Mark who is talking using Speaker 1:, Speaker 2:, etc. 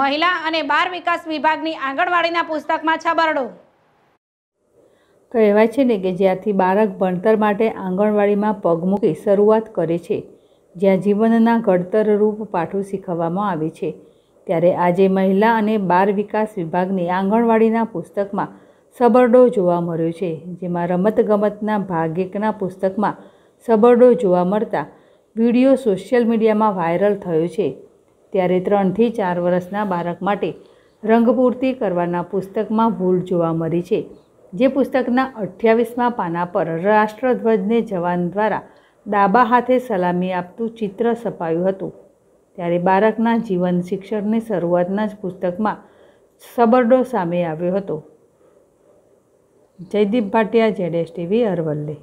Speaker 1: મહિલા અને બાળ વિકાસ વિભાગની આંગણવાડીના પુસ્તકમાં છબરડો
Speaker 2: તો એવાય છે ને કે જ્યાંથી બાળક ભણતર માટે આંગણવાડીમાં પગ મૂકી શરૂઆત કરે છે જ્યાં જીવનના ઘડતર રૂપ પાઠું શીખવવામાં આવે છે ત્યારે આજે મહિલા અને બાળ વિકાસ વિભાગની આંગણવાડીના પુસ્તકમાં સબરડો જોવા મળ્યો છે જેમાં રમતગમતના ભાગ પુસ્તકમાં સબરડો જોવા મળતા વિડીયો સોશિયલ મીડિયામાં વાયરલ થયો છે ત્યારે ત્રણથી ચાર વર્ષના બાળક માટે રંગપૂર્તિ કરવાના પુસ્તકમાં ભૂલ જોવા મળી છે જે પુસ્તકના અઠ્યાવીસમાં પાના પર રાષ્ટ્રધ્વજને જવાન દ્વારા ડાબા હાથે સલામી આપતું ચિત્ર છપાયું હતું ત્યારે બાળકના જીવન શિક્ષણની શરૂઆતના જ પુસ્તકમાં સબરડો સામે આવ્યો હતો જયદીપ ભાટિયા જેડેશ ટીવી અરવલ્લી